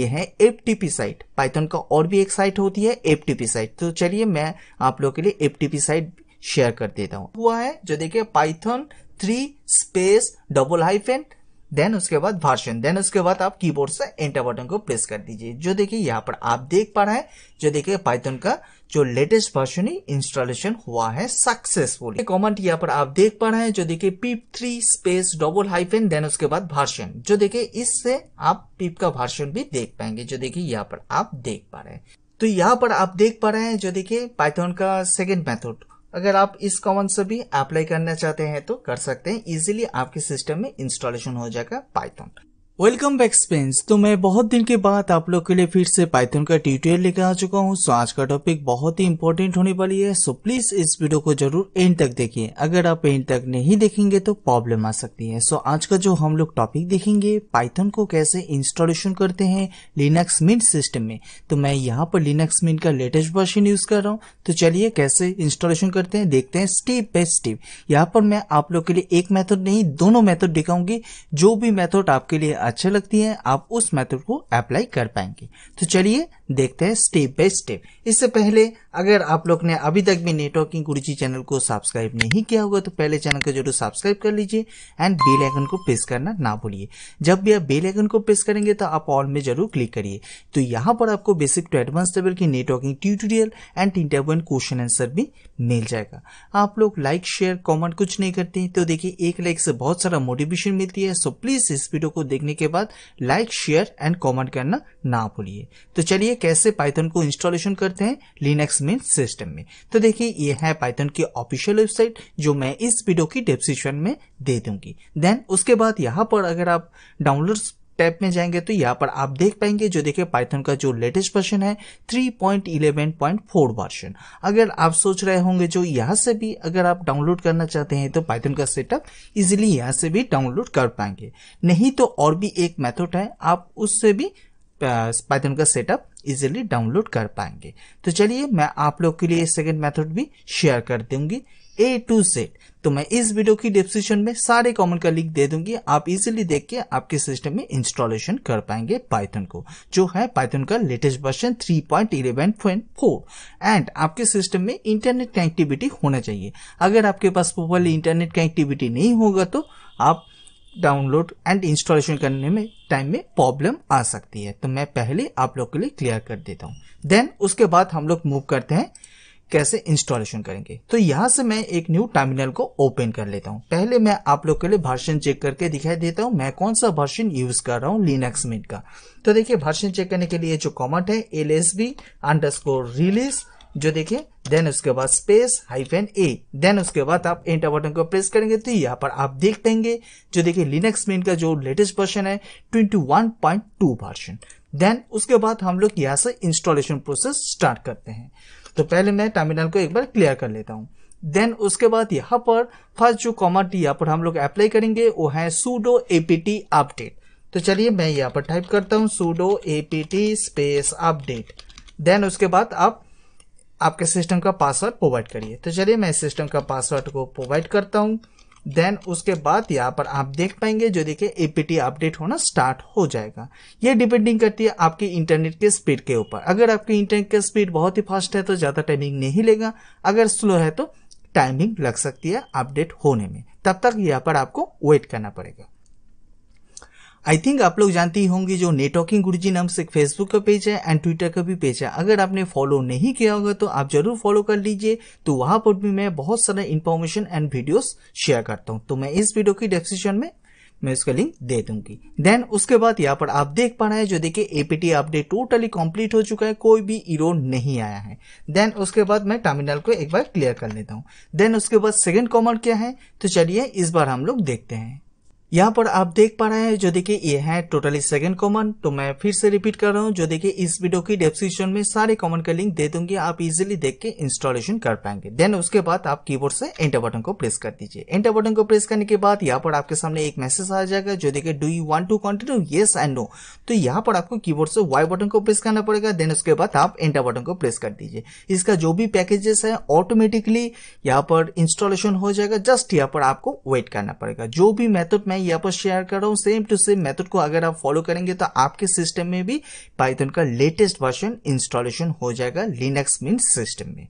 ये है F TP site Python का और भी एक साइट होती है एफ टीपी साइट तो चलिए मैं आप लोग के लिए एफ टीपी साइट शेयर कर देता हूँ हुआ है जो देखिए Python three space double hyphen then उसके बाद भाषण देन उसके बाद आप कीबोर्ड से एंटर बटन को प्रेस कर दीजिए जो देखिए यहाँ पर आप देख पा रहे हैं जो देखिए पाइथन का जो लेटेस्ट वर्षन ही इंस्टॉलेशन हुआ है सक्सेसफुल कमेंट यहाँ पर आप देख पा रहे हैं जो देखिए pip three space double hyphen then उसके बाद भाषण जो देखिए इससे आप पीप का भाषण भी देख पाएंगे जो देखिए यहाँ पर आप देख पा रहे हैं तो यहाँ पर आप देख पा रहे हैं जो देखिए पाइथन का सेकेंड मेथड अगर आप इस कॉमन से भी अप्लाई करना चाहते हैं तो कर सकते हैं इजिली आपके सिस्टम में इंस्टॉलेशन हो जाएगा पाइथन वेलकम बैक स्पेंस तो मैं बहुत दिन के बाद आप लोग के लिए फिर से पाइथन का ट्यूटोरियल लेकर आ चुका हूँ सो आज का टॉपिक बहुत ही इंपॉर्टेंट होने वाली है सो प्लीज इस वीडियो को जरूर एंड तक देखिए अगर आप एंड तक नहीं देखेंगे तो प्रॉब्लम आ सकती है सो आज का जो हम लोग टॉपिक देखेंगे पाइथन को कैसे इंस्टॉलेशन करते हैं लिनक्स मिन सिस्टम में तो मैं यहाँ पर लिनक्स मिन का लेटेस्ट वर्जन यूज कर रहा हूँ तो चलिए कैसे इंस्टॉलेशन करते हैं देखते हैं स्टेप बाय स्टेप यहाँ पर मैं आप लोग के लिए एक मैथड नहीं दोनों मैथड दिखाऊंगी जो भी मैथड आपके लिए अच्छे लगती है आप उस मेथड को अप्लाई कर पाएंगे तो चलिए देखते हैं स्टेप बाय स्टेप इससे पहले अगर आप लोग ने अभी तक भी नेटवर्किंग गुरुजी चैनल को सब्सक्राइब नहीं किया होगा तो पहले चैनल को जरूर सब्सक्राइब कर लीजिए एंड बेल आइकन को प्रेस करना ना भूलिए जब भी आप बेल आइकन को प्रेस करेंगे तो आप ऑल में जरूर क्लिक करिए तो यहाँ पर आपको बेसिक टू एडवांस लेवल की networking tutorial and interview question answer भी मिल जाएगा आप लोग लाइक शेयर कॉमेंट कुछ नहीं करते तो देखिए एक लाइक से बहुत सारा मोटिवेशन मिलती है सो प्लीज इस वीडियो को देखने के बाद लाइक शेयर एंड कॉमेंट करना ना भूलिए तो चलिए कैसे पाइथन को इंस्टॉलेशन करते हैं लिनक्स मीन सिस्टम में तो देखिए ये है पाइथन की ऑफिशियल वेबसाइट जो मैं इस वीडियो की डिस्क्रिप्शन में दे दूंगी देन उसके बाद यहाँ पर अगर आप डाउनलोड टैब में जाएंगे तो यहाँ पर आप देख पाएंगे जो देखिए पाइथन का जो लेटेस्ट वर्जन है 3.11.4 वर्जन अगर आप सोच रहे होंगे जो यहाँ से भी अगर आप डाउनलोड करना चाहते हैं तो पाइथन का सेटअप इजिली यहाँ से भी डाउनलोड कर पाएंगे नहीं तो और भी एक मेथड है आप उससे भी पाइथन का सेटअप इजिली डाउनलोड कर पाएंगे तो चलिए मैं आप लोग के लिए सेकेंड मेथड भी शेयर कर दूंगी ए टू सेट तो मैं इस वीडियो की डिस्क्रिप्शन में सारे कॉमन का लिंक दे दूंगी आप इजिली देख के आपके सिस्टम में इंस्टॉलेशन कर पाएंगे पाइथन को जो है पाइथन का लेटेस्ट वर्जन 3.11.4 एंड आपके सिस्टम में इंटरनेट कनेक्टिविटी होना चाहिए अगर आपके पास प्रॉपरली इंटरनेट कनेक्टिविटी नहीं होगा तो आप डाउनलोड एंड इंस्टॉलेशन करने में टाइम में प्रॉब्लम आ सकती है तो मैं पहले आप लोग के लिए क्लियर कर देता हूँ देन उसके बाद हम लोग मूव करते हैं कैसे इंस्टॉलेशन करेंगे तो यहाँ से मैं एक न्यू टर्मिनल को ओपन कर लेता हूँ पहले मैं आप लोग के लिए वर्षन चेक करके दिखाई देता हूँ मैं कौन सा वर्षन यूज कर रहा हूँ लिनक्स मिट का तो देखिए वर्षन चेक करने के लिए जो कॉमेंट है L S B underscore release जो देखिए देन उसके बाद स्पेस हाइफेन ए देन उसके बाद आप एंटर बटन को प्रेस करेंगे तो यहाँ पर आप देख पाएंगे जो देखिए लिनक्स मिन का जो लेटेस्ट वर्षन है टू वर्जन देन उसके बाद हम लोग यहाँ से इंस्टॉलेशन प्रोसेस स्टार्ट करते हैं तो पहले मैं टर्मिनल को एक बार क्लियर कर लेता हूँ देन उसके बाद यहाँ पर फर्स्ट जो कॉमर्ट यहाँ पर हम लोग अप्लाई करेंगे वो है सूडो एपीटी अपडेट तो चलिए मैं यहाँ पर टाइप करता हूँ sudo APT space update then उसके बाद आप आपके सिस्टम का पासवर्ड प्रोवाइड करिए तो चलिए मैं सिस्टम का पासवर्ड को प्रोवाइड करता हूँ देन उसके बाद यहाँ पर आप देख पाएंगे जो देखिए एपीटी अपडेट होना स्टार्ट हो जाएगा ये डिपेंडिंग करती है आपकी इंटरनेट के स्पीड के ऊपर अगर आपकी इंटरनेट की स्पीड बहुत ही फास्ट है तो ज़्यादा टाइमिंग नहीं लेगा अगर स्लो है तो टाइमिंग लग सकती है अपडेट होने में तब तक यहाँ पर आपको वेट करना पड़ेगा आई थिंक आप लोग जानते ही होंगे जो नेटवर्किंग गुरु जी नाम से फेसबुक का पेज है एंड ट्विटर का भी पेज है अगर आपने फॉलो नहीं किया होगा तो आप जरूर फॉलो कर लीजिए तो वहां पर भी मैं बहुत सारा इन्फॉर्मेशन एंड वीडियोस शेयर करता हूँ तो मैं इस वीडियो की डिस्क्रिप्शन में मैं उसका लिंक दे दूंगी देन उसके बाद यहाँ पर आप देख पा रहे हैं जो देखिए एपीटी अपडेट टोटली कंप्लीट हो चुका है कोई भी इरो नहीं आया है देन उसके बाद मैं टर्मिनल को एक बार क्लियर कर लेता हूँ देन उसके बाद सेकेंड कॉमन क्या है तो चलिए इस बार हम लोग देखते हैं यहाँ पर आप देख पा रहे हैं जो देखिए ये है टोटली सेकंड कॉमन तो मैं फिर से रिपीट कर रहा हूँ जो देखिए इस वीडियो की डिस्क्रिप्शन में सारे कॉमन का लिंक दे दूंगी आप इजीली देख के इंस्टॉलेशन कर पाएंगे देन उसके बाद आप कीबोर्ड से एंटर बटन को प्रेस कर दीजिए एंटर बटन को प्रेस करने के बाद यहाँ पर आपके सामने एक मैसेज आ जाएगा जो देखिए do you want to continue yes and no तो यहाँ पर आपको कीबोर्ड से वाई बटन को प्रेस करना पड़ेगा देन उसके बाद आप एंटर बटन को प्रेस कर दीजिए इसका जो भी पैकेजेस है ऑटोमेटिकली यहाँ पर इंस्टॉलेशन हो जाएगा जस्ट यहाँ पर आपको वेट करना पड़ेगा जो भी मेथड मैं यहाँ पर शेयर कर रहा हूँ सेम टू सेम मेथड को अगर आप फॉलो करेंगे तो आपके सिस्टम में भी पाइथन का लेटेस्ट वर्जन इंस्टॉलेशन हो जाएगा लिनक्स मीन सिस्टम में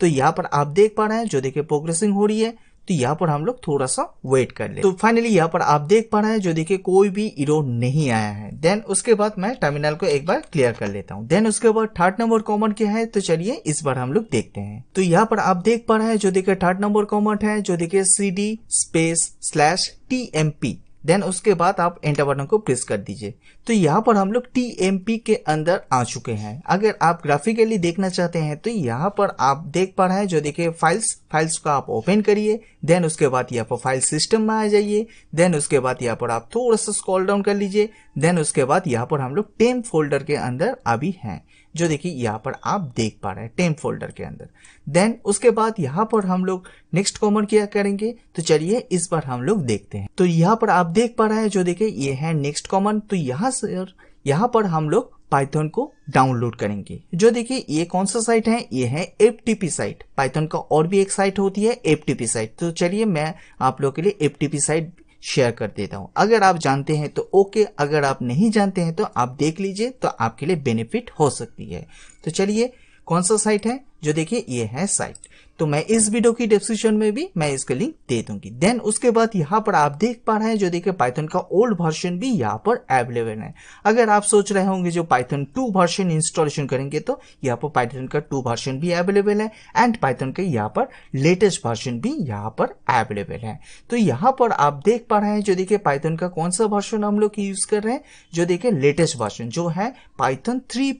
तो यहाँ पर आप देख पा रहे हैं जो देखिए प्रोग्रेसिंग हो रही है तो यहाँ पर हम लोग थोड़ा सा वेट कर ले तो फाइनली यहाँ पर आप देख पा रहे हैं जो देखिए कोई भी इरो नहीं आया है देन उसके बाद मैं टर्मिनल को एक बार क्लियर कर लेता हूँ देन उसके बाद थर्ड नंबर कॉमन क्या है तो चलिए इस बार हम लोग देखते हैं तो यहाँ पर आप देख पा रहे हैं जो देखिए थर्ड नंबर कॉमन है जो देखिये C D space slash T M P then उसके बाद आप एंटर बटन को प्रेस कर दीजिए तो यहाँ पर हम लोग टी के अंदर आ चुके हैं अगर आप ग्राफिकली देखना चाहते हैं तो यहाँ पर आप देख पा रहे हैं जो देखिए फाइल्स फाइल्स को आप ओपन करिए देन उसके बाद यहाँ पर फाइल सिस्टम में आ जाइए देन उसके बाद यहाँ पर आप थोड़ा सा स्कॉल डाउन कर लीजिए देन उसके बाद यहाँ पर हम लोग टेम फोल्डर के अंदर अभी हैं जो देखिए यहाँ पर आप देख पा रहे हैं टेम्प फोल्डर के अंदर देन उसके बाद यहाँ पर हम लोग नेक्स्ट कॉमन क्या करेंगे तो चलिए इस पर हम लोग देखते हैं तो यहाँ पर आप देख पा रहे हैं जो देखिए ये है नेक्स्ट कॉमन तो यहाँ से यहाँ पर हम लोग पाइथन को डाउनलोड करेंगे जो देखिए ये कौन सा साइट है ये है एफ साइट पाइथन का और भी एक साइट होती है एफ साइट तो चलिए मैं आप लोग के लिए एफ साइट शेयर कर देता हूं अगर आप जानते हैं तो ओके अगर आप नहीं जानते हैं तो आप देख लीजिए तो आपके लिए बेनिफिट हो सकती है तो चलिए कौन सा साइट है जो देखिए ये है साइट तो मैं इस वीडियो की डिस्क्रिप्शन में भी मैं इसका लिंक दे दूंगी देन उसके बाद यहाँ पर आप देख पा रहे हैं जो देखिए पाइथन का ओल्ड वर्जन भी यहाँ पर अवेलेबल है अगर आप सोच रहे होंगे जो पाइथन टू वर्जन इंस्टॉलेशन करेंगे तो यहाँ पर पाइथन का टू वर्जन भी अवेलेबल है एंड पाइथन का यहाँ पर लेटेस्ट वर्जन भी यहाँ पर अवेलेबल है तो यहाँ पर आप देख पा रहे हैं जो देखिए पाइथन का कौन सा वर्जन हम लोग यूज कर रहे हैं जो देखिए लेटेस्ट वर्जन जो है पाइथन थ्री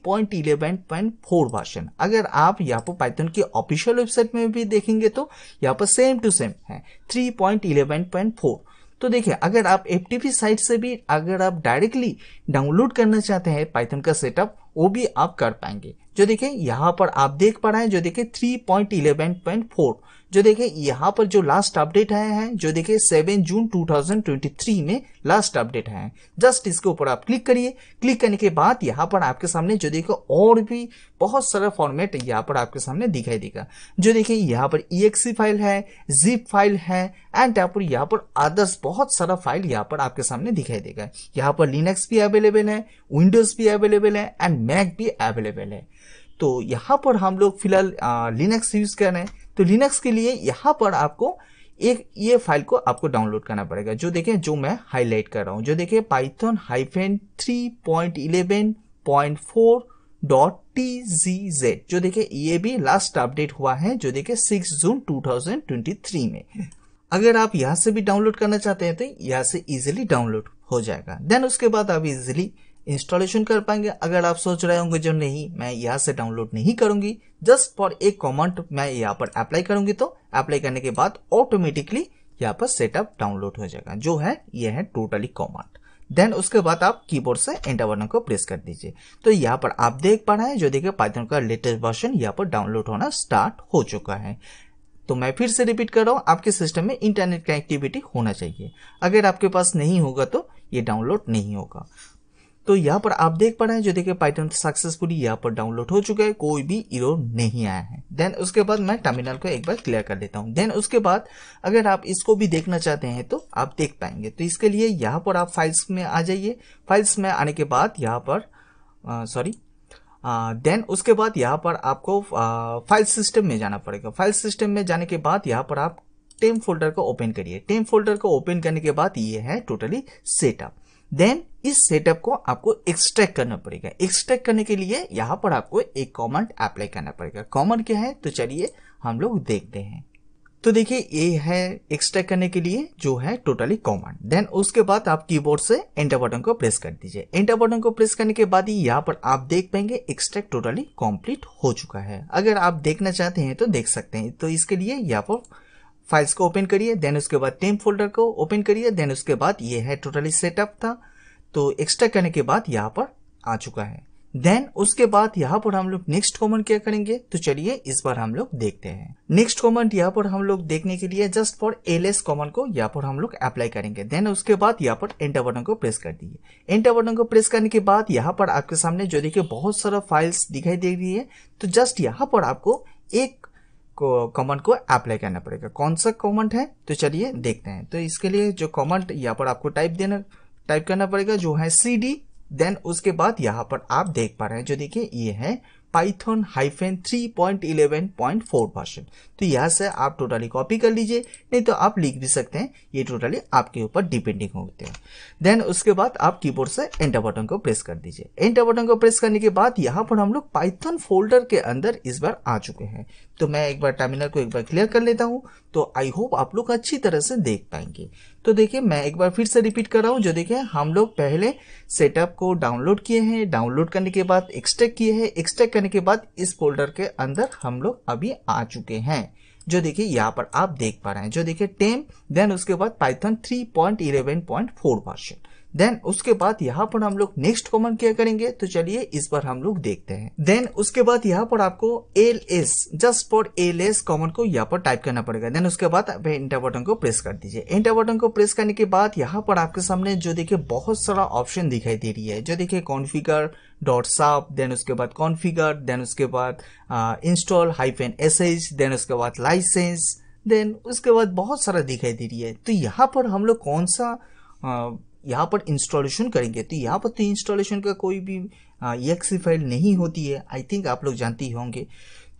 वर्जन अगर आप यहाँ पर पाइथन की ऑफिशियल वेबसाइट में भी देखेंगे तो यहाँ पर सेम टू सेम है three point eleven point four तो देखिए अगर आप एफ साइट से भी अगर आप डायरेक्टली डाउनलोड करना चाहते हैं पाइथन का सेटअप वो भी आप कर पाएंगे जो देखें यहाँ पर आप देख पा रहे हैं जो देखें फोर जो देखें यहाँ पर जो लास्ट अपडेट आया है जो देखें सेवन जून 2023 में लास्ट अपडेट आया है जस्ट इसके ऊपर आप क्लिक करिए क्लिक करने के बाद यहाँ पर आपके सामने जो देखें और भी बहुत सारा फॉर्मेट यहाँ पर आपके सामने दिखाई देगा जो देखें यहाँ पर ई फाइल है जिप फाइल है एंड यहाँ पर यहाँ पर अदर्स बहुत सारा फाइल यहाँ पर आपके सामने दिखाई देगा यहाँ पर लिनक्स भी अवेलेबल है विंडोज भी अवेलेबल है एंड मैक भी अवेलेबल है तो यहाँ पर हम लोग फिलहाल लिनक्स यूज़ कर रहे हैं तो लिनक्स के लिए यहाँ पर आपको एक ये फाइल को आपको डाउनलोड करना पड़ेगा जो देखें जो मैं हाईलाइट कर रहा हूँ जो देखें Python hyphen three point eleven point four dot T G Z जो देखें ये भी लास्ट अपडेट हुआ है जो देखें six June two thousand twenty three में अगर आप यहाँ से भी डाउनलोड करना चाहते हैं तो यहाँ से इजिली डाउनलोड हो जाएगा देन उसके बाद आप इजिली इंस्टॉलेशन कर पाएंगे अगर आप सोच रहे होंगे जो नहीं मैं यहाँ से डाउनलोड नहीं करूंगी जस्ट फॉर एक कमेंट मैं यहाँ पर अप्लाई करूंगी तो अप्लाई करने के बाद ऑटोमेटिकली यहाँ पर सेटअप डाउनलोड हो जाएगा जो है ये है टोटली कॉमांड देन उसके बाद आप कीबोर्ड से एंटर बटन को प्रेस कर दीजिए तो यहाँ पर आप देख पा रहे हैं जो देखिए पाइथन का लेटेस्ट वर्षन यहाँ पर डाउनलोड होना स्टार्ट हो चुका है तो मैं फिर से रिपीट कर रहा हूँ आपके सिस्टम में इंटरनेट कनेक्टिविटी होना चाहिए अगर आपके पास नहीं होगा तो ये डाउनलोड नहीं होगा तो यहाँ पर आप देख पा रहे हैं जो देखिए पाइथन सक्सेसफुली यहाँ पर डाउनलोड हो चुका है कोई भी इरो नहीं आया है देन उसके बाद मैं टर्मिनल को एक बार क्लियर कर देता हूँ देन उसके बाद अगर आप इसको भी देखना चाहते हैं तो आप देख पाएंगे तो इसके लिए यहाँ पर आप फाइल्स में आ जाइए फाइल्स में आने के बाद यहाँ पर सॉरी देन uh, उसके बाद यहाँ पर आपको फाइल uh, सिस्टम में जाना पड़ेगा फाइल सिस्टम में जाने के बाद यहाँ पर आप टेम फोल्डर को ओपन करिए टेम फोल्डर को ओपन करने के बाद ये है टोटली सेटअप देन इस सेटअप को आपको एक्सट्रैक्ट करना पड़ेगा एक्सट्रैक्ट करने के लिए यहां पर आपको एक कॉमेंट अप्लाई करना पड़ेगा कॉमेंट क्या है तो चलिए हम लोग देखते हैं तो देखिए ये है एक्सट्रैक्ट करने के लिए जो है टोटली कॉमन देन उसके बाद आप कीबोर्ड से एंटर बटन को प्रेस कर दीजिए एंटर बटन को प्रेस करने के बाद ही यहाँ पर आप देख पाएंगे एक्सट्रैक्ट टोटली कंप्लीट हो चुका है अगर आप देखना चाहते हैं तो देख सकते हैं तो इसके लिए यहाँ पर फाइल्स को ओपन करिए देन उसके बाद टेम फोल्डर को ओपन करिए देन उसके बाद ये है टोटली सेटअप था तो एक्स्ट्रा करने के बाद यहाँ पर आ चुका है देन उसके बाद यहाँ पर हम लोग नेक्स्ट कमेंट क्या करेंगे तो चलिए इस बार हम लोग देखते हैं नेक्स्ट कमेंट यहाँ पर हम लोग देखने के लिए just for L S common को यहाँ पर हम लोग अप्लाई करेंगे देन उसके बाद यहाँ पर एंटर बटन को प्रेस कर दिए एंटर बटन को प्रेस करने के बाद यहाँ पर आपके सामने जो देखिए बहुत सारा फाइल्स दिखाई दे रही है तो जस्ट यहाँ पर आपको एक को कमेंट को अप्लाई करना पड़ेगा कौन सा कमेंट है तो चलिए देखते हैं तो इसके लिए जो कमेंट यहाँ पर आपको टाइप देना टाइप करना पड़ेगा जो है सी डी देन उसके बाद यहाँ पर आप देख पा रहे हैं जो देखिए ये है Python hyphen three point eleven point four percent तो यहाँ से आप टोटली कॉपी कर लीजिए नहीं तो आप लिख भी सकते हैं ये टोटली आपके ऊपर डिपेंडिंग होते हैं देन उसके बाद आप कीबोर्ड से एंटर बटन को प्रेस कर दीजिए एंटर बटन को प्रेस करने के बाद यहाँ पर हम लोग पाइथन फोल्डर के अंदर इस बार आ चुके हैं तो मैं एक बार टर्मिनल को एक बार क्लियर कर लेता हूँ तो आई होप आप लोग अच्छी तरह से देख पाएंगे तो देखिए मैं एक बार फिर से रिपीट कर रहा हूँ जो देखिए हम लोग पहले सेटअप को डाउनलोड किए हैं डाउनलोड करने के बाद एक्सट्रैक्ट किए हैं एक्सट्रैक्ट करने के बाद इस फोल्डर के अंदर हम लोग अभी आ चुके हैं जो देखिए यहाँ पर आप देख पा रहे हैं जो देखिए टेम देन उसके बाद Python three point point eleven four version then उसके बाद यहाँ पर हम लोग नेक्स्ट कॉमन क्या करेंगे तो चलिए इस पर हम लोग देखते हैं देन उसके बाद यहाँ पर आपको L S just for L S common को यहाँ पर टाइप करना पड़ेगा देन उसके बाद आप इंटर बटन को प्रेस कर दीजिए इंटर बटन को प्रेस करने के बाद यहाँ पर आपके सामने जो देखिए बहुत सारा ऑप्शन दिखाई दे रही है जो देखिए कॉन्फिगर डॉट साफ देन उसके बाद कॉन्फिगर देन उसके बाद इंस्टॉल एन एस देन उसके बाद लाइसेंस देन उसके बाद बहुत सारा दिखाई दे रही है तो यहाँ पर हम लोग कौन सा uh, यहाँ पर इंस्टॉलेशन करेंगे तो यहाँ पर तो इंस्टॉलेशन का कोई भी एक्स फाइल नहीं होती है आई थिंक आप लोग जानते ही होंगे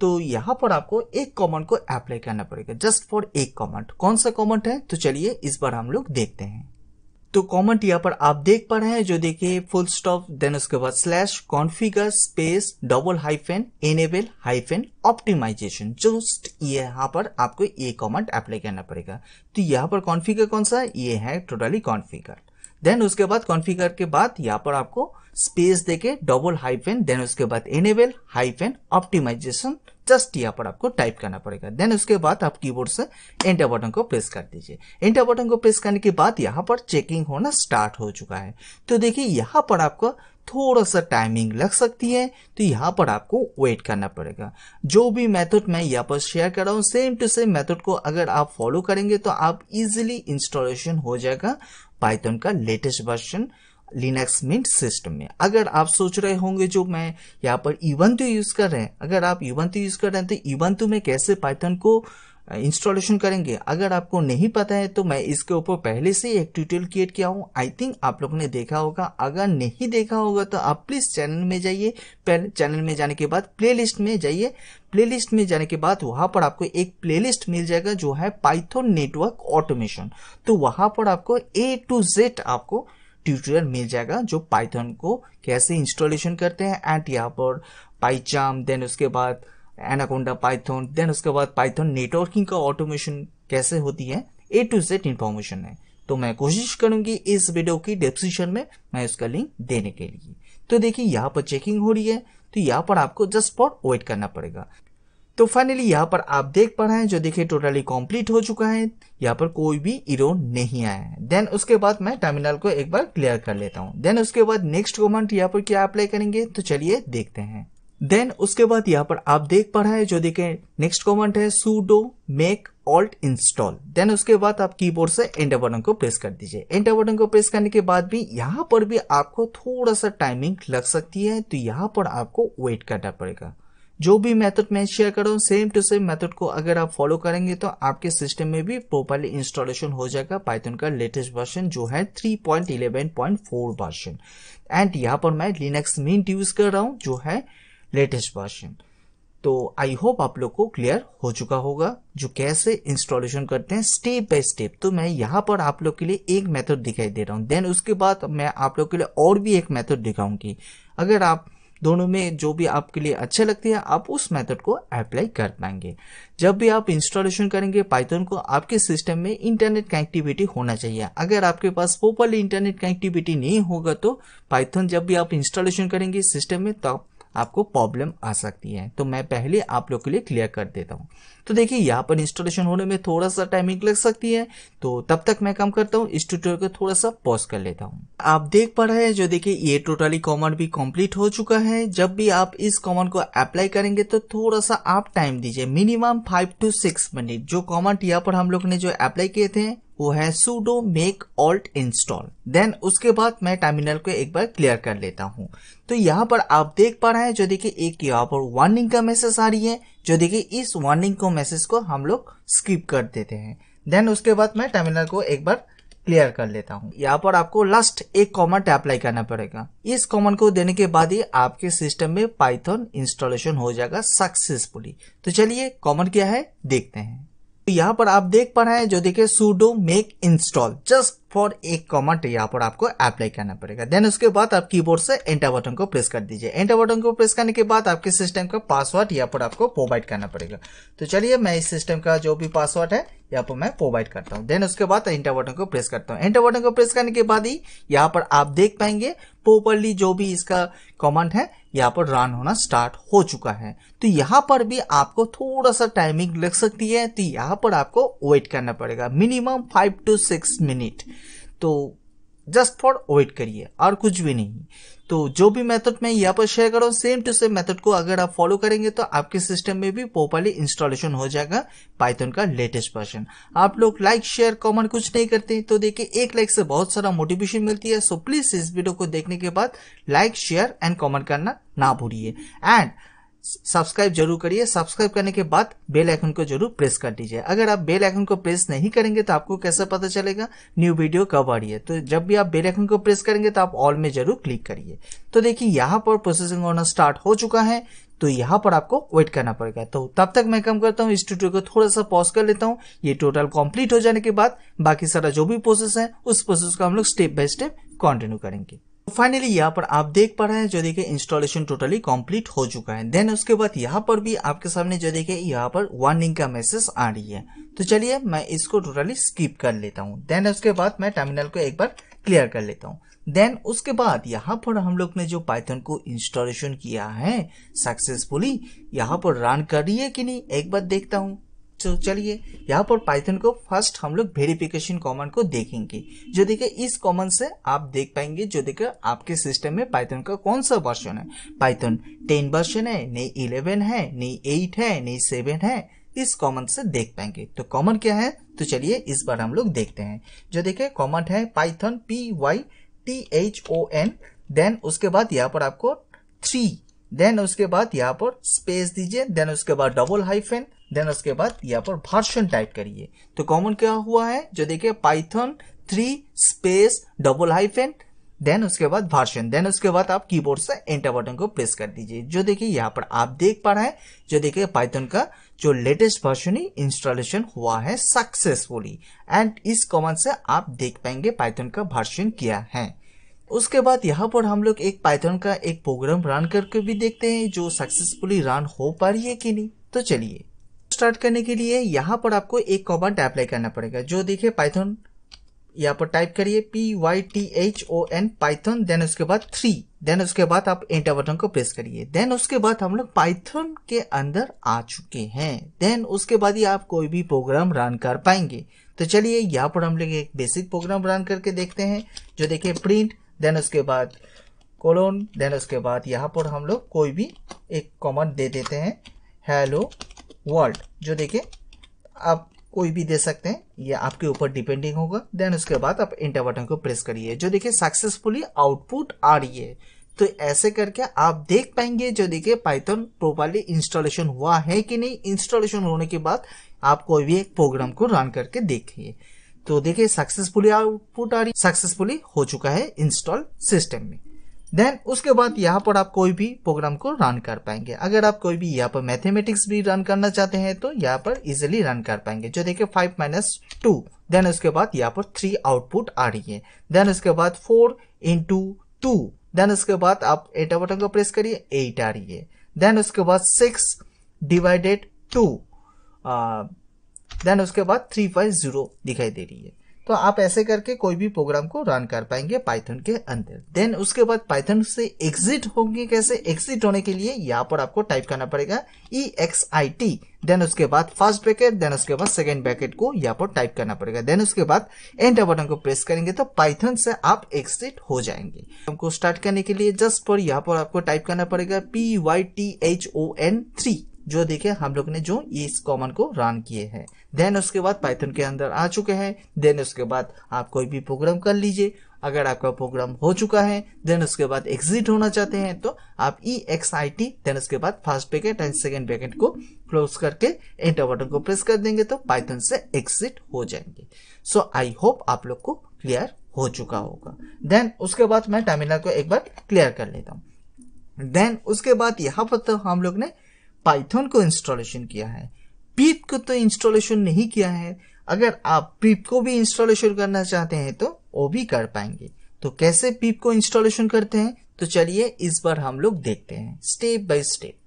तो यहाँ पर आपको एक कॉमेंट को अप्लाई करना पड़ेगा जस्ट फॉर एक कॉमेंट कौन सा कॉमेंट है तो चलिए इस बार हम लोग देखते हैं तो कॉमेंट यहाँ पर आप देख पा रहे हैं जो देखिए फुल स्टॉप देन उसके बाद slash configure space double hyphen enable hyphen optimization just ये यहाँ पर आपको ये कॉमेंट अप्लाई करना पड़ेगा तो यहाँ पर कॉन्फिगर कौन सा ये है टोटली कॉन्फिगर देन उसके बाद कॉन्फिगर के बाद यहाँ पर आपको स्पेस देके डबल हाइफेन देन उसके बाद एनेबल हाइफेन ऑप्टिमाइजेशन जस्ट यहाँ पर आपको टाइप करना पड़ेगा देन उसके बाद आप कीबोर्ड से एंटर बटन को प्रेस कर दीजिए एंटर बटन को प्रेस करने के बाद यहाँ पर चेकिंग होना स्टार्ट हो चुका है तो देखिए यहाँ पर आपको थोड़ा सा टाइमिंग लग सकती है तो यहाँ पर आपको वेट करना पड़ेगा जो भी मेथड मैं यहाँ पर शेयर कर रहा हूँ सेम टू सेम मेथड को अगर आप फॉलो करेंगे तो आप इजीली इंस्टॉलेशन हो जाएगा पाइथन का latest version Linux Mint system में अगर आप सोच रहे होंगे जो मैं यहाँ पर इवंतु यूज कर रहे हैं अगर आप इवंतु यूज कर रहे हैं तो इवंतु में कैसे पाइथन को इंस्टॉलेशन करेंगे अगर आपको नहीं पता है तो मैं इसके ऊपर पहले से एक ट्यूटोरियल क्रिएट किया हूँ आई थिंक आप लोगों ने देखा होगा अगर नहीं देखा होगा तो आप प्लीज़ चैनल में जाइए पहले चैनल में जाने के बाद प्लेलिस्ट में जाइए प्लेलिस्ट में जाने के बाद वहां पर आपको एक प्लेलिस्ट मिल जाएगा जो है पाइथोन नेटवर्क ऑटोमेशन तो वहां पर आपको ए टू जेड आपको ट्यूटोरियल मिल जाएगा जो पाइथन को कैसे इंस्टॉलेशन करते हैं एंड यहाँ पर पाइचाम देन उसके बाद एनाकोंडा पाइथन देन उसके बाद पाइथन नेटवर्किंग का ऑटोमेशन कैसे होती है ए टू जेड इन्फॉर्मेशन है तो मैं कोशिश करूंगी इस वीडियो की डिस्क्रिप्शन में मैं उसका लिंक देने के लिए तो देखिए यहाँ पर चेकिंग हो रही है तो यहाँ पर आपको जस्ट फॉर वेट करना पड़ेगा तो फाइनली यहाँ पर आप देख पा रहे हैं जो देखिए टोटली कंप्लीट हो चुका है यहाँ पर कोई भी इरो नहीं आया है देन उसके बाद मैं टर्मिनल को एक बार क्लियर कर लेता हूँ देन उसके बाद नेक्स्ट कमेंट यहाँ पर क्या अप्लाई करेंगे तो चलिए देखते हैं देन उसके बाद यहाँ पर आप देख पा रहे हैं जो देखें नेक्स्ट कमेंट है sudo make alt install then उसके बाद आप कीबोर्ड से एंटर बटन को प्रेस कर दीजिए एंटर बटन को प्रेस करने के बाद भी यहाँ पर भी आपको थोड़ा सा टाइमिंग लग सकती है तो यहाँ पर आपको वेट करना पड़ेगा जो भी मेथड मैं शेयर कर रहा हूँ सेम टू सेम मेथड को अगर आप फॉलो करेंगे तो आपके सिस्टम में भी प्रॉपरली इंस्टॉलेशन हो जाएगा पाइथन का लेटेस्ट वर्जन जो है 3.11.4 वर्जन एंड यहाँ पर मैं लिनक्स मिंट यूज कर रहा हूँ जो है लेटेस्ट वर्जन तो आई होप आप लोग को क्लियर हो चुका होगा जो कैसे इंस्टॉलेशन करते हैं स्टेप बाय स्टेप तो मैं यहाँ पर आप लोग के लिए एक मेथड दिखाई दे रहा हूँ देन उसके बाद मैं आप लोग के लिए और भी एक मेथड दिखाऊंगी अगर आप दोनों में जो भी आपके लिए अच्छे लगते हैं आप उस मेथड को अप्लाई कर पाएंगे जब भी आप इंस्टॉलेशन करेंगे पाइथन को आपके सिस्टम में इंटरनेट कनेक्टिविटी होना चाहिए अगर आपके पास प्रोपरली इंटरनेट कनेक्टिविटी नहीं होगा तो पाइथन जब भी आप इंस्टॉलेशन करेंगे सिस्टम में तब तो आपको प्रॉब्लम आ सकती है तो मैं पहले आप लोग के लिए क्लियर कर देता हूँ तो देखिए यहाँ पर इंस्टॉलेशन होने में थोड़ा सा टाइमिंग लग सकती है तो तब तक मैं काम करता हूँ इस ट्यूटोरियल को थोड़ा सा पॉज कर लेता हूँ आप देख पा रहे हैं जो देखिए ये टोटली कॉमन भी कंप्लीट हो चुका है जब भी आप इस कॉमन को अप्लाई करेंगे तो थोड़ा सा आप टाइम दीजिए minimum five to six minute जो कॉमेंट यहाँ पर हम लोग ने जो अप्लाई किए थे वो है sudo make alt install then उसके बाद मैं टर्मिनल को एक बार क्लियर कर लेता हूँ तो यहाँ पर आप देख पा रहे हैं जो देखिए एक यहाँ पर वार्निंग का मैसेज आ रही है जो देखिए इस वार्निंग को मैसेज को हम लोग स्किप कर देते हैं देन उसके बाद मैं टर्मिनल को एक बार क्लियर कर लेता हूँ यहाँ पर आपको लास्ट एक कॉमन अप्लाई करना पड़ेगा इस कॉमन को देने के बाद ही आपके सिस्टम में पाइथन इंस्टॉलेशन हो जाएगा सक्सेसफुली तो चलिए कॉमन क्या है देखते हैं तो यहाँ पर आप देख पा रहे हैं जो देखिए sudo make install just for एक कॉमेंट यहाँ पर आपको अप्लाई करना पड़ेगा देन उसके बाद आप कीबोर्ड से एंटर बटन को प्रेस कर दीजिए एंटर बटन को प्रेस करने के बाद आपके सिस्टम का पासवर्ड यहाँ पर आपको प्रोवाइड करना पड़ेगा तो चलिए मैं इस सिस्टम का जो भी पासवर्ड है यहाँ पर मैं प्रोवाइड करता हूँ देन उसके बाद एंटर बटन को प्रेस करता हूँ एंटर बटन को प्रेस करने के बाद ही यहाँ पर आप देख पाएंगे प्रोपरली जो भी इसका कमांड है यहाँ पर रन होना स्टार्ट हो चुका है तो यहाँ पर भी आपको थोड़ा सा टाइमिंग लग सकती है तो यहाँ पर आपको वेट करना पड़ेगा minimum five to six minute तो जस्ट फॉर वेट करिए और कुछ भी नहीं तो जो भी मेथड मैं यहाँ पर शेयर कर रहा हूँ सेम टू सेम मेथड को अगर आप फॉलो करेंगे तो आपके सिस्टम में भी प्रॉपरली इंस्टॉलेशन हो जाएगा पाइथन का लेटेस्ट वर्जन आप लोग लाइक शेयर कमेंट कुछ नहीं करते तो देखिए एक लाइक से बहुत सारा मोटिवेशन मिलती है सो प्लीज इस वीडियो को देखने के बाद लाइक शेयर एंड कॉमेंट करना ना भूलिए एंड सब्सक्राइब जरूर करिए सब्सक्राइब करने के बाद बेल आइकन को जरूर प्रेस कर दीजिए अगर आप बेल आइकन को प्रेस नहीं करेंगे तो आपको कैसे पता चलेगा न्यू वीडियो कब आ रही है तो जब भी आप बेल आइकन को प्रेस करेंगे तो आप ऑल में जरूर क्लिक करिए तो देखिए यहाँ पर प्रोसेसिंग होना स्टार्ट हो चुका है तो यहाँ पर आपको वेट करना पड़ेगा तो तब तक मैं कम करता हूँ इस ट्यूटोरियल को थोड़ा सा पॉज कर लेता हूँ ये टोटल कंप्लीट हो जाने के बाद बाकी सारा जो भी प्रोसेस है उस प्रोसेस को हम लोग स्टेप बाय स्टेप कंटिन्यू करेंगे फाइनली तो यहाँ पर आप देख पा रहे हैं जो देखिए इंस्टॉलेशन टोटली कंप्लीट हो चुका है देन उसके बाद यहाँ पर भी आपके सामने जो देखिए यहाँ पर वार्निंग का मैसेज आ रही है तो चलिए मैं इसको टोटली स्किप कर लेता हूँ देन उसके बाद मैं टर्मिनल को एक बार क्लियर कर लेता हूँ देन उसके बाद यहाँ पर हम लोग ने जो पाइथन को इंस्टॉलेशन किया है सक्सेसफुली यहाँ पर रन कर रही है कि नहीं एक बार देखता हूँ तो चलिए यहाँ पर पाइथन को फर्स्ट हम लोग वेरिफिकेशन कॉमन को देखेंगे जो देखिए इस कॉमन से आप देख पाएंगे जो देखिए आपके सिस्टम में पाइथन का कौन सा वर्जन है पाइथन टेन वर्जन है नहीं इलेवन है नहीं एट है नहीं सेवन है इस कॉमन से देख पाएंगे तो कॉमन क्या है तो चलिए इस बार हम लोग देखते हैं जो देखिए कॉमन है Python P Y T H O N then उसके बाद यहाँ पर आपको थ्री देन उसके बाद यहाँ पर स्पेस दीजिए देन उसके बाद डबल हाइफेन देन उसके बाद यहाँ पर भाषण टाइप करिए तो कॉमन क्या हुआ है जो देखिए Python three space double hyphen then उसके बाद भाषण देन उसके बाद आप कीबोर्ड से एंटर बटन को प्रेस कर दीजिए जो देखिए यहाँ पर आप देख पा रहे हैं जो देखिए पाइथन का जो लेटेस्ट भाषण ही इंस्टॉलेशन हुआ है सक्सेसफुली एंड इस कमांड से आप देख पाएंगे पाइथन का भाषण किया है उसके बाद यहाँ पर हम लोग एक पाइथन का एक प्रोग्राम रन करके भी देखते हैं जो सक्सेसफुली रन हो पा रही है कि नहीं तो चलिए स्टार्ट करने के लिए यहां पर आपको एक कमांड अप्लाई करना पड़ेगा जो देखिए पाइथन यहाँ पर टाइप करिए P Y T H O N Python then उसके बाद थ्री देन उसके बाद आप एंटर बटन को प्रेस करिए देन उसके बाद हम लोग पाइथन के अंदर आ चुके हैं देन उसके बाद ही आप कोई भी प्रोग्राम रन कर पाएंगे तो चलिए यहाँ पर हम लोग एक बेसिक प्रोग्राम रन करके देखते हैं जो देखिए प्रिंट देन उसके बाद कोलोन देन उसके बाद यहाँ पर हम लोग कोई भी एक कॉमन दे देते हैं हेलो वर्ड जो देखिए आप कोई भी दे सकते हैं ये आपके ऊपर डिपेंडिंग होगा देन उसके बाद आप इंटर बटन को प्रेस करिए जो देखिए सक्सेसफुली आउटपुट आ रही है तो ऐसे करके आप देख पाएंगे जो देखिए पाइथन प्रोपरली इंस्टॉलेशन हुआ है कि नहीं इंस्टॉलेशन होने के बाद आप कोई भी एक प्रोग्राम को रन करके देखिए तो देखिए सक्सेसफुली आउटपुट आ रही सक्सेसफुली हो चुका है इंस्टॉल सिस्टम में देन उसके बाद यहाँ पर आप कोई भी प्रोग्राम को रन कर पाएंगे अगर आप कोई भी यहाँ पर मैथमेटिक्स भी रन करना चाहते हैं तो यहाँ पर इजिली रन कर पाएंगे जो देखिए फाइव माइनस टू देन उसके बाद यहाँ पर थ्री आउटपुट आ रही है देन उसके बाद फोर इंटू टू देन उसके बाद आप एटा बटन को प्रेस करिए एट आ रही है देन उसके बाद सिक्स डिवाइडेड टू देन उसके बाद थ्री फाइव जीरो दिखाई दे रही है तो आप ऐसे करके कोई भी प्रोग्राम को रन कर पाएंगे पाइथन के अंदर देन उसके बाद पाइथन से एग्जिट होंगे कैसे एग्जिट होने के लिए यहाँ पर आपको टाइप करना पड़ेगा E X I T then उसके बाद फर्स्ट ब्रैकेट देन उसके बाद सेकेंड ब्रैकेट को यहाँ पर टाइप करना पड़ेगा देन उसके बाद एंटर बटन को प्रेस करेंगे तो पाइथन से आप एक्सिट हो जाएंगे हमको स्टार्ट करने के लिए जस्ट पर यहाँ पर आपको टाइप करना पड़ेगा P Y T H O N three जो देखे हम लोग ने जो इस कॉमन को रन किए हैं देन उसके बाद पाइथन के अंदर आ चुके हैं देन उसके बाद आप कोई भी प्रोग्राम कर लीजिए अगर आपका प्रोग्राम हो चुका है देन उसके बाद एग्जिट होना चाहते हैं तो आप E X I T then उसके बाद first packet and second packet को क्लोज करके एंटर बटन को प्रेस कर देंगे तो पाइथन से एग्जिट हो जाएंगे सो आई होप आप लोग को क्लियर हो चुका होगा देन उसके बाद मैं टर्मिनल को एक बार क्लियर कर लेता हूँ देन उसके बाद यहाँ पर तो हम लोग ने पाइथन को इंस्टॉलेशन किया है पीप को तो इंस्टॉलेशन नहीं किया है अगर आप पीप को भी इंस्टॉलेशन करना चाहते हैं तो वो भी कर पाएंगे तो कैसे पीप को इंस्टॉलेशन करते हैं तो चलिए इस बार हम लोग देखते हैं स्टेप बाय स्टेप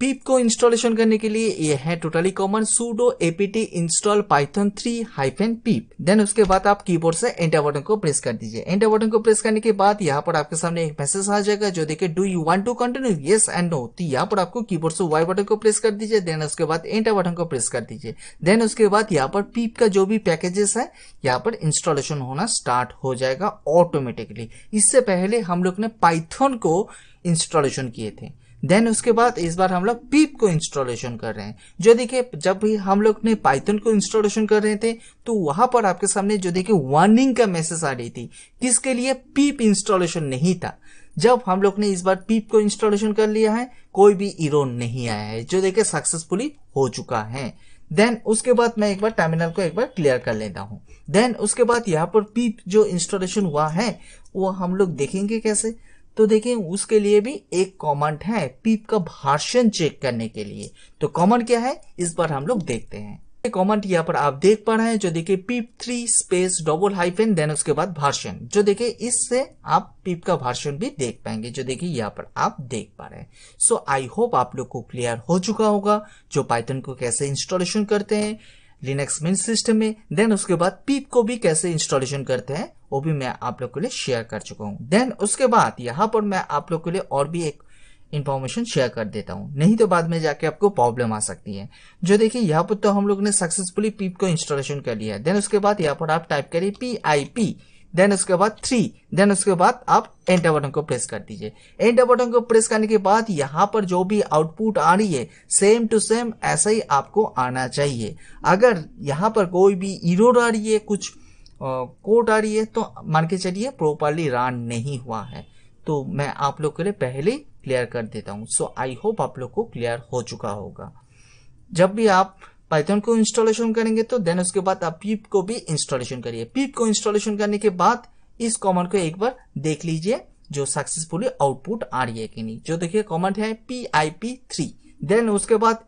पीप को इंस्टॉलेशन करने के लिए ये है totally common sudo APT install Python three hyphen pip then उसके बाद आप कीबोर्ड से एंटर बटन को प्रेस कर दीजिए एंटर बटन को प्रेस करने के बाद यहाँ पर आपके सामने एक मैसेज आ जाएगा जो देखिए do you want to continue yes and no तो यहाँ पर आपको कीबोर्ड से वाई बटन को प्रेस कर दीजिए देन उसके बाद एंटर बटन को प्रेस कर दीजिए देन उसके बाद यहाँ पर पीप का जो भी पैकेजेस है यहाँ पर इंस्टॉलेशन होना स्टार्ट हो जाएगा ऑटोमेटिकली इससे पहले हम लोग ने पाइथन को इंस्टॉलेशन किए थे देन उसके बाद इस बार हम लोग पीप को इंस्टॉलेशन कर रहे हैं जो देखिए जब भी हम लोग ने पाइथन को इंस्टॉलेशन कर रहे थे तो वहां पर आपके सामने जो देखिए वार्निंग का मैसेज आ रही थी किसके लिए पीप इंस्टॉलेशन नहीं था जब हम लोग ने इस बार पीप को इंस्टॉलेशन कर लिया है कोई भी इरोन नहीं आया है जो देखे सक्सेसफुली हो चुका है देन उसके बाद मैं एक बार टर्मिनल को एक बार क्लियर कर लेता हूँ देन उसके बाद यहाँ पर पीप जो इंस्टॉलेशन हुआ है वो हम लोग देखेंगे कैसे तो देखिए उसके लिए भी एक कॉमेंट है पीप का भाषण चेक करने के लिए तो कॉमेंट क्या है इस बार हम लोग देखते हैं कॉमेंट यहाँ पर आप देख पा रहे हैं जो देखिए pip three space double hyphen then उसके बाद भाषण जो देखिए इससे आप पीप का भाषण भी देख पाएंगे जो देखिए यहाँ पर आप देख पा रहे हैं सो आई होप आप लोग को क्लियर हो चुका होगा जो पाइथन को कैसे इंस्टॉलेशन करते हैं लिनक्स मेन सिस्टम में देन उसके बाद पीप को भी कैसे इंस्टॉलेशन करते हैं वो भी मैं आप लोग के लिए शेयर कर चुका हूँ देन उसके बाद यहाँ पर मैं आप लोग के लिए और भी एक इन्फॉर्मेशन शेयर कर देता हूँ नहीं तो बाद में जाके आपको प्रॉब्लम आ सकती है जो देखिए यहाँ पर तो हम लोग ने सक्सेसफुली पीप को इंस्टॉलेशन कर लिया है देन उसके बाद यहाँ पर आप टाइप करिए पी आई पी देन उसके बाद थ्री देन उसके बाद आप एंटर बटन को प्रेस कर दीजिए एंटर बटन को प्रेस करने के बाद यहाँ पर जो भी आउटपुट आ रही है सेम टू सेम ऐसा ही आपको आना चाहिए अगर यहाँ पर कोई भी इरोड आ रही है कुछ कोट आ रही है तो मान के चलिए प्रॉपरली रन नहीं हुआ है तो मैं आप लोग के लिए पहले क्लियर कर देता हूँ सो आई होप आप लोग को क्लियर हो चुका होगा जब भी आप पाइथन को इंस्टॉलेशन करेंगे तो देन उसके बाद आप पीप को भी इंस्टॉलेशन करिए पीप को इंस्टॉलेशन करने के बाद इस कॉमेंट को एक बार देख लीजिए जो सक्सेसफुली आउटपुट आ रही है कि नहीं जो देखिए कॉमेंट है P I P three then उसके बाद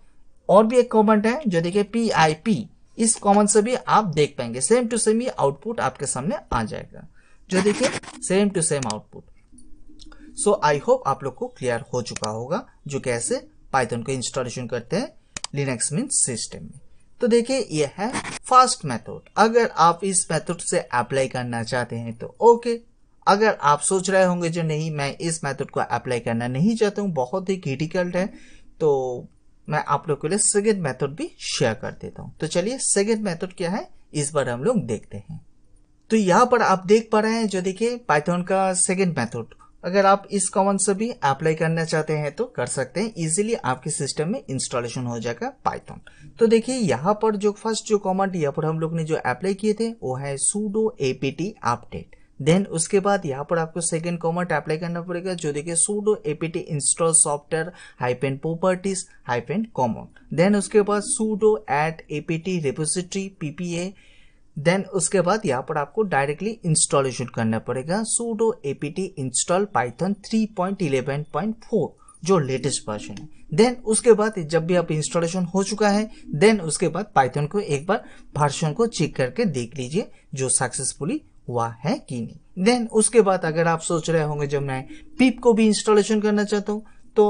और भी एक कॉमेंट है जो देखिए पी आई पी इस कॉमन से भी आप देख पाएंगे सेम टू सेम ये आउटपुट आपके सामने आ जाएगा जो देखिए same to same output so I hope आप लोग को क्लियर हो चुका होगा जो कैसे पाइथन को इंस्टॉलेशन करते हैं लिनक्स मीन सिस्टम में तो देखिए यह है फर्स्ट मेथड अगर आप इस मेथड से अप्लाई करना चाहते हैं तो ओके अगर आप सोच रहे होंगे जो नहीं मैं इस मेथड को अप्लाई करना नहीं चाहता हूँ बहुत ही क्रिटिकल है तो मैं आप लोग के लिए सेकेंड मेथड भी शेयर कर देता हूँ तो चलिए सेकेंड मेथड क्या है इस बार हम लोग देखते हैं तो यहाँ पर आप देख पा रहे हैं जो देखिए पाइथन का सेकेंड मेथड अगर आप इस कॉमन से भी अप्लाई करना चाहते हैं तो कर सकते हैं इजीली आपके सिस्टम में इंस्टॉलेशन हो जाएगा पाइथन तो देखिए यहाँ पर जो फर्स्ट जो कॉमन यहाँ पर हम लोग ने जो अप्लाई किए थे वो है सूडो एपीटी अपडेट देन उसके बाद यहाँ पर आपको सेकेंड कॉमेंट अप्लाई करना पड़ेगा जो देखिए sudo APT install software hyphen properties hyphen common then उसके बाद sudo add APT repository PPA then उसके बाद यहाँ पर आपको डायरेक्टली इंस्टॉलेशन करना पड़ेगा सूडो एपीटी इंस्टॉल पाइथन 3.11.4 जो लेटेस्ट वर्जन है देन उसके बाद जब भी आप इंस्टॉलेशन हो चुका है देन उसके बाद पाइथन को एक बार वर्षन को चेक करके देख लीजिए जो सक्सेसफुली हुआ है कि नहीं देन उसके बाद अगर आप सोच रहे होंगे जब मैं पीप को भी इंस्टॉलेशन करना चाहता हूँ तो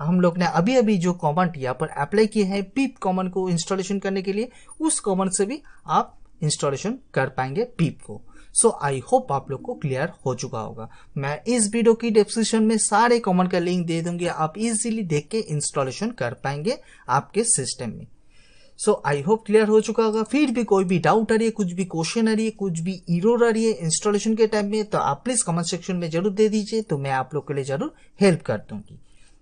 हम लोग ने अभी अभी जो कॉमन यहाँ पर अप्लाई किया है पीप कॉमन को इंस्टॉलेशन करने के लिए उस कॉमन से भी आप इंस्टॉलेशन कर पाएंगे पीप को सो आई होप आप लोग को क्लियर हो चुका होगा मैं इस वीडियो की डिस्क्रिप्शन में सारे कमेंट का लिंक दे दूंगी आप इजीली देख के इंस्टॉलेशन कर पाएंगे आपके सिस्टम में सो आई होप क्लियर हो चुका होगा फिर भी कोई भी डाउट आ रही है कुछ भी क्वेश्चन आ रही है कुछ भी इरोर आ रही है इंस्टॉलेशन के टाइम में तो आप प्लीज कमेंट सेक्शन में जरूर दे दीजिए तो मैं आप लोग के लिए जरूर हेल्प कर दूंगी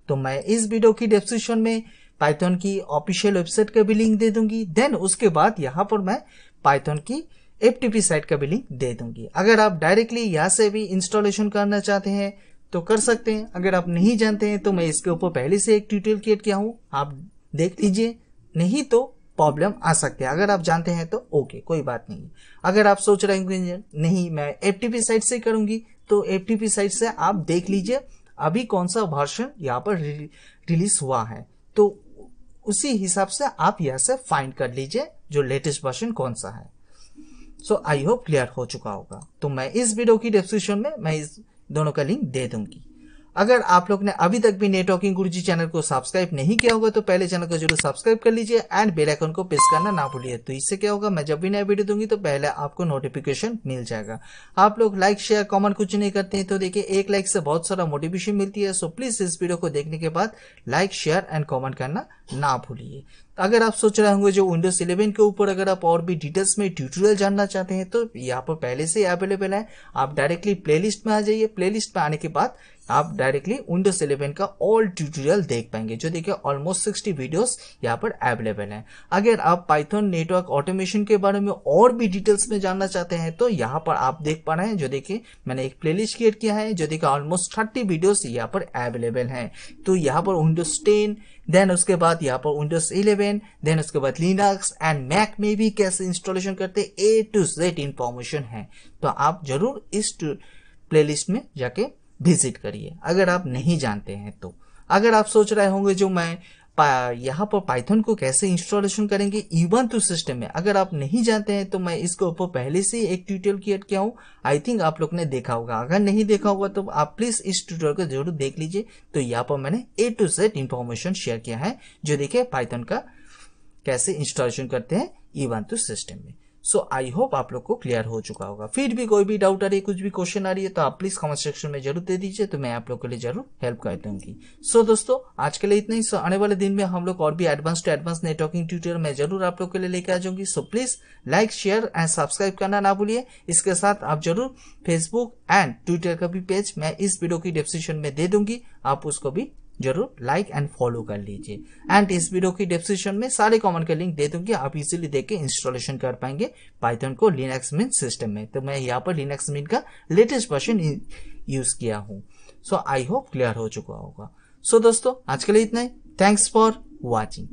तो मैं इस वीडियो की डिस्क्रिप्शन में पाइथन की ऑफिशियल वेबसाइट का भी लिंक दे दूंगी देन उसके बाद यहाँ पर मैं पाइथन की एफ टी साइट का भी लिंक दे दूंगी अगर आप डायरेक्टली यहाँ से भी इंस्टॉलेशन करना चाहते हैं तो कर सकते हैं अगर आप नहीं जानते हैं तो मैं इसके ऊपर पहले से एक ट्यूटोरियल क्रिएट किया हूँ आप देख लीजिए नहीं तो प्रॉब्लम आ सकते हैं अगर आप जानते हैं तो ओके कोई बात नहीं अगर आप सोच रहे हैं नहीं मैं एफ साइट से करूंगी तो एफ साइट से आप देख लीजिए अभी कौन सा वर्षन यहाँ पर रिलीज हुआ है तो उसी हिसाब से आप यहां से फाइंड कर लीजिए जो लेटेस्ट वर्जन कौन सा है सो आई होप क्लियर हो चुका होगा तो मैं इस वीडियो की डिस्क्रिप्शन में मैं इस दोनों का लिंक दे दूंगी अगर आप लोग ने अभी तक भी नेटवर्किंग गुरु जी चैनल को सब्सक्राइब नहीं किया होगा तो पहले चैनल को जरूर सब्सक्राइब कर लीजिए एंड बेल आइकन को प्रेस करना ना भूलिए तो इससे क्या होगा मैं जब भी नया वीडियो दूंगी तो पहले आपको नोटिफिकेशन मिल जाएगा आप लोग लाइक शेयर कमेंट कुछ नहीं करते हैं तो देखिए एक लाइक से बहुत सारा मोटिवेशन मिलती है सो प्लीज इस वीडियो को देखने के बाद लाइक शेयर एंड कॉमेंट करना ना भूलिए अगर आप सोच रहे होंगे जो विंडोज 11 के ऊपर अगर आप और भी डिटेल्स में ट्यूटोरियल जानना चाहते हैं तो यहाँ पर पहले से अवेलेबल है आप डायरेक्टली प्लेलिस्ट में आ जाइए प्लेलिस्ट में आने के बाद आप डायरेक्टली विंडोज 11 का ऑल ट्यूटोरियल देख पाएंगे जो देखिए ऑलमोस्ट 60 वीडियोस यहाँ पर अवेलेबल हैं अगर आप पाइथन नेटवर्क ऑटोमेशन के बारे में और भी डिटेल्स में जानना चाहते हैं तो यहाँ पर आप देख पा रहे हैं जो देखिए मैंने एक प्लेलिस्ट क्रिएट किया है जो देखिए ऑलमोस्ट थर्टी वीडियोस यहाँ पर अवेलेबल हैं तो यहाँ पर विंडोज टेन देन उसके बाद यहाँ पर विंडोज इलेवन देन उसके बाद लिनक्स एंड मैक में भी कैसे इंस्टॉलेशन करते ए टू जेड इन्फॉर्मेशन है तो आप जरूर इस प्लेलिस्ट में जाके विजिट करिए अगर आप नहीं जानते हैं तो अगर आप सोच रहे होंगे जो मैं यहाँ पर पाइथन को कैसे इंस्टॉलेशन करेंगे इवन टू सिस्टम में अगर आप नहीं जानते हैं तो मैं इसके ऊपर पहले से एक ट्यूटोरियल क्रिएट किया हूँ आई थिंक आप लोग ने देखा होगा अगर नहीं देखा होगा तो आप प्लीज इस ट्यूटोरियल को जरूर देख लीजिए तो यहाँ पर मैंने A to Z information share किया है जो देखिए पाइथन का कैसे इंस्टॉलेशन करते हैं इवन टू सिस्टम में सो आई होप आप लोग को क्लियर हो चुका होगा फिर भी कोई भी डाउट आ रही है कुछ भी क्वेश्चन आ रही है तो आप प्लीज कमेंट सेक्शन में जरूर दे दीजिए तो मैं आप लोग के लिए जरूर हेल्प कर दूंगी सो so, दोस्तों आज के लिए इतना ही सो आने वाले दिन में हम लोग और भी advance to advance networking tutor मैं जरूर आप लोग के लिए लेकर आ जाऊंगी so please like share and subscribe करना ना भूलिए इसके साथ आप जरूर फेसबुक एंड ट्विटर का भी पेज मैं इस वीडियो की डिस्क्रिप्शन में दे दूंगी आप उसको भी जरूर लाइक एंड फॉलो कर लीजिए एंड इस वीडियो की डिस्क्रिप्शन में सारे कॉमन के लिंक दे दूंगी आप इजीली देख के इंस्टॉलेशन कर पाएंगे पाइथन को लिनक्स मिन सिस्टम में तो मैं यहाँ पर लिनक्स मिन का लेटेस्ट वर्जन यूज किया हूँ सो आई होप क्लियर हो चुका होगा सो so, दोस्तों आज के लिए इतना ही थैंक्स फॉर वॉचिंग